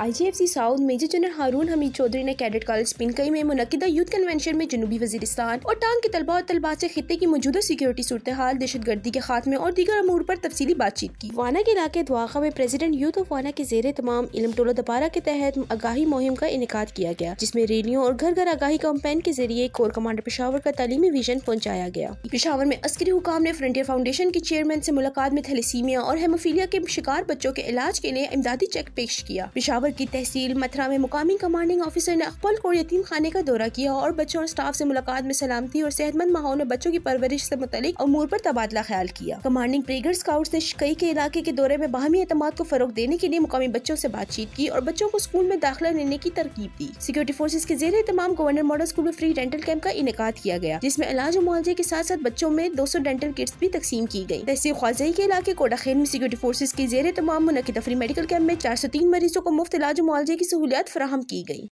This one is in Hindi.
आईजीएफसी South major general Haroon Hamid Chaudhry ने कैडेट कॉलेज पिनकई में मुनदा यूथ कन्वेंशन में जनूबी वजीरिस्तान और टांग के तलबा और तलबा से खत्े की मौजूदा सिक्योरिटी सूरत हाल दहशत गर्दी के खात्मे और दीगर अमूर पर तफसीली बातचीत की वाना के इलाके द्वाखा में प्रेजिडेंट यूथ ऑफ वाना के जेर तमाम इलम टोला दपारा के तहत आगाही मुहिम का इनका किया गया जिसमे रैलियों और घर घर आगाही कैंपेन के जरिए कोर कमांडर पेशावर का तलीमी विजन पहुँचाया गया पेशावर में अस्करी हुकाम ने फ्रंटियर फाउंडेशन के चेयरमैन ऐसी मुलाकात में थेलीसीमिया और हेमोफीलिया के शिकार बच्चों के इलाज के लिए इमदादी चेक पेश किया पेशावर जौहर की तहसील मथुरा में मुकामी कमांडिंग ऑफिसर ने अकबल को यतीम खाने का दौरा किया और बच्चों और स्टाफ से मुलाकात में सलामती और सेहतमंद माहौल में बच्चों की परवरिश से मुतलिक अमूर पर तबादला ख्याल किया कमांडिंग ब्रिगेड स्काउट्स ने कई के इलाके के दौरे में बाहमी अतमाद को फरोग देने के लिए मुकामी बच्चों से बातचीत की और बच्चों को स्कूल में दाखिला लेने की तरकीब दी सिक्योरिटी फोर्सेज के जेर तमाम गवर्नर मॉडल स्कूल में फ्री डेंटल कैंप का इनका किया गया जिसमें इलाज और मुआवजे के साथ साथ बच्चों में दो सौ डेंटल किट्स भी तकसीम की गयी तहसील ख्वाजई के इलाके कोडाखेल में सिक्योरिटी फोर्सेज के जेर तमाम मुनद तफरी मेडिकल कैंप में चार सौ तीन मरीजों को मुफ्त इलाज मुआवजे की सहूलियात फराहम की गई